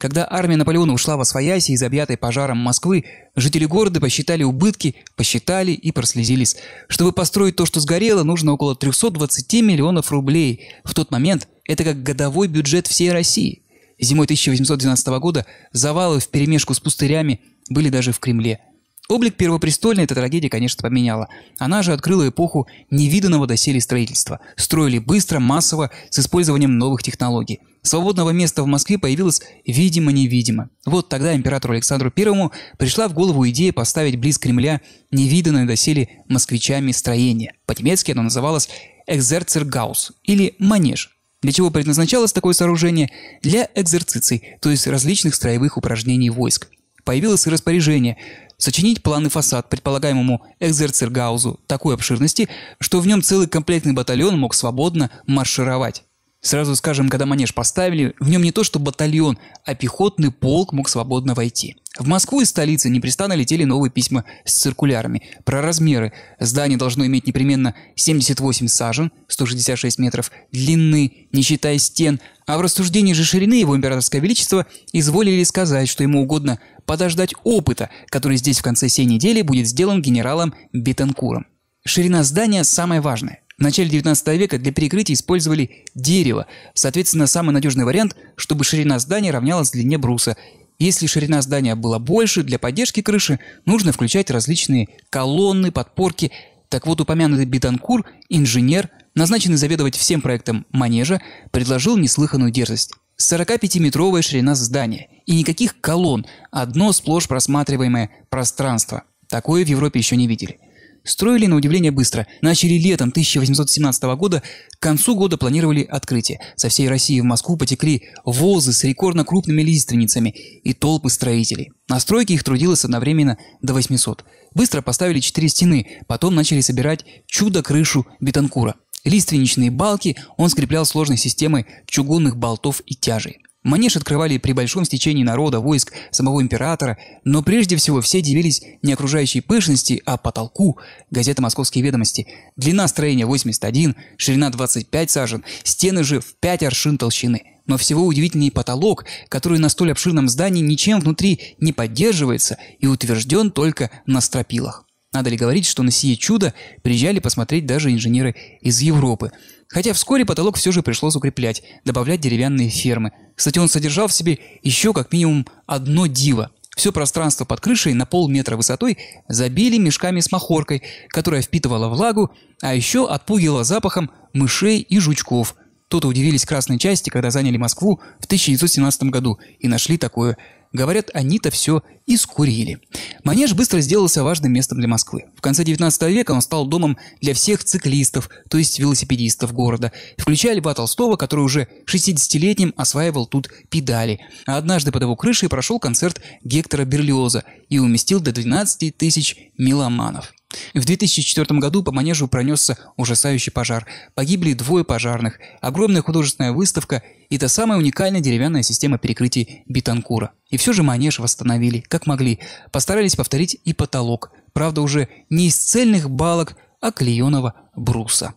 Когда армия Наполеона ушла во свояси из объятой пожаром Москвы, жители города посчитали убытки, посчитали и прослезились. Чтобы построить то, что сгорело, нужно около 320 миллионов рублей. В тот момент это как годовой бюджет всей России. Зимой 1812 года завалы в перемешку с пустырями были даже в Кремле – Облик первопрестольной эта трагедия, конечно, поменяла. Она же открыла эпоху невиданного доселе строительства. Строили быстро, массово, с использованием новых технологий. Свободного места в Москве появилось видимо-невидимо. Вот тогда императору Александру I пришла в голову идея поставить близ Кремля невиданное доселе москвичами строение. По-немецки оно называлось «экзерцергаус» или «манеж». Для чего предназначалось такое сооружение? Для экзерциций, то есть различных строевых упражнений войск. Появилось и распоряжение Сочинить планы фасад предполагаемому экзерцергаузу такой обширности, что в нем целый комплектный батальон мог свободно маршировать. Сразу скажем, когда манеж поставили, в нем не то что батальон, а пехотный полк мог свободно войти. В Москву из столицы непрестанно летели новые письма с циркулярами про размеры. Здание должно иметь непременно 78 сажен, 166 метров, длины, не считая стен, а в рассуждении же ширины его императорское величество изволили сказать, что ему угодно подождать опыта, который здесь в конце сей недели будет сделан генералом Бетенкуром. Ширина здания самая важная. В начале 19 века для перекрытия использовали дерево. Соответственно, самый надежный вариант, чтобы ширина здания равнялась длине бруса. Если ширина здания была больше, для поддержки крыши нужно включать различные колонны, подпорки. Так вот, упомянутый Бетанкур, инженер, назначенный заведовать всем проектом манежа, предложил неслыханную дерзость. 45-метровая ширина здания и никаких колонн, одно сплошь просматриваемое пространство. Такое в Европе еще не видели – строили на удивление быстро. Начали летом 1817 года, к концу года планировали открытие. Со всей России в Москву потекли возы с рекордно крупными лиственницами и толпы строителей. На стройке их трудилось одновременно до 800. Быстро поставили четыре стены, потом начали собирать чудо-крышу Бетанкура. Лиственничные балки он скреплял сложной системой чугунных болтов и тяжей. Манеж открывали при большом стечении народа, войск, самого императора, но прежде всего все дивились не окружающей пышности, а потолку. Газета «Московские ведомости». Длина строения 81, ширина 25 сажен, стены же в 5 аршин толщины. Но всего удивительнее потолок, который на столь обширном здании ничем внутри не поддерживается и утвержден только на стропилах. Надо ли говорить, что на сие чудо приезжали посмотреть даже инженеры из Европы. Хотя вскоре потолок все же пришлось укреплять, добавлять деревянные фермы. Кстати, он содержал в себе еще как минимум одно диво. Все пространство под крышей на полметра высотой забили мешками с махоркой, которая впитывала влагу, а еще отпугивала запахом мышей и жучков. Тут удивились красные части, когда заняли Москву в 1917 году и нашли такое Говорят, они-то все искурили. Манеж быстро сделался важным местом для Москвы. В конце 19 века он стал домом для всех циклистов, то есть велосипедистов города, включая Льва Толстого, который уже 60-летним осваивал тут педали. А однажды под его крышей прошел концерт Гектора Берлиоза и уместил до 12 тысяч меломанов. В 2004 году по манежу пронесся ужасающий пожар. Погибли двое пожарных, огромная художественная выставка и та самая уникальная деревянная система перекрытий Битанкура. И все же манеж восстановили, как могли. Постарались повторить и потолок. Правда, уже не из цельных балок, а клееного бруса.